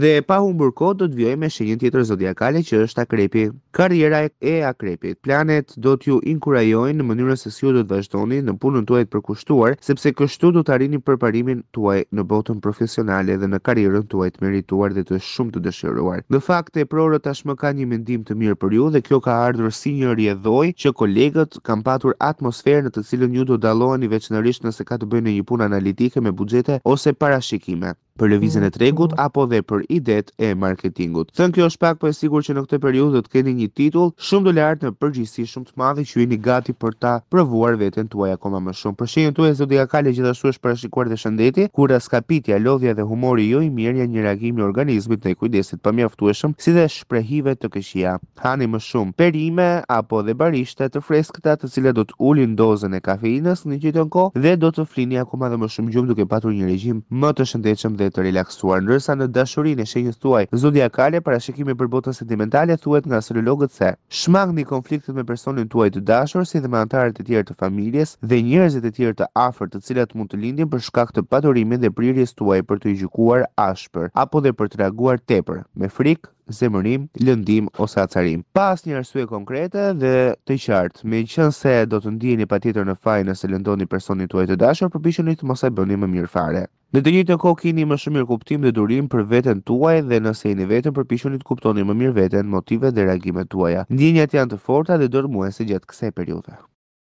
dhe pa humbur kohë do të vijojmë me shenjën tjetër zodiakale që është Akrepi. Karriera e Akrepit. Planet do t'ju inkurajojnë në mënyrën se si ju do të vazhdoni në punën tuaj të përkushtuar, sepse kështu do të arrini përparimin tuaj në botën profesionale dhe në karrierën tuaj të merituar dhe të shumë të dëshiruar. Në fakt, Prorët tashmë ka një mendim të mirë për ju dhe kjo ka ardhur si një rjedhoj që kolegët kanë patur atmosferë në të cilën ju do dalloheni veçanërisht nëse ka të bëjë një punë analitike me buxhete ose parashikime për lëvizjen e tregut apo dhe për idet e marketingut. Thënë kjo është pak po e sigurt që në këtë periudhë do të keni një titull shumë të lartë në përgjithësi shumë të madh që jeni gati për ta provuar veten tuaj akoma më shumë. Për shenjën tuaj zodiakale gjithashtu është parashikuar dhe shëndeti, ku raskapitja, lodhja dhe humori jo i mirë janë një reagim i organizmit ndaj kujdesit pamjaftueshëm, si dhe shprehive të këqija. Hani më shumë perime apo dhe barishte të freskëta të cilat do të ulin dozën e kafeinës në një kohë dhe do të flini akoma dhe më shumë gjumë duke patur një regjim më të shëndetshëm dhe dhe të relaksuar, ndërsa në dashurin e shenjës tuaj, zodiakale para shikimi për botën sentimentale thuet nga astrologët se, shmang një konfliktet me personin tuaj të dashur, si dhe me antarët e tjerë të familjes dhe njerëzit e tjerë të afer të cilat mund të lindin për shkak të paturimin dhe prirjes tuaj për të i gjukuar ashpër, apo dhe për të reaguar tepër, me frikë, zemërim, lëndim ose acarim. Pas një arsye konkrete dhe të qartë, me qënë se do të ndijeni pa tjetër në fajnë nëse lëndoni personin tuaj të dashur, përpishën të mos e bëni më mirë fare. Në të njëjtën kohë keni më shumë mirë kuptim dhe durim për veten tuaj dhe nëse jeni vetëm përpiqeni të kuptoni më mirë veten, motivet dhe reagimet tuaja. Ndjenjat janë të forta dhe dërmuese gjatë kësaj periudhe.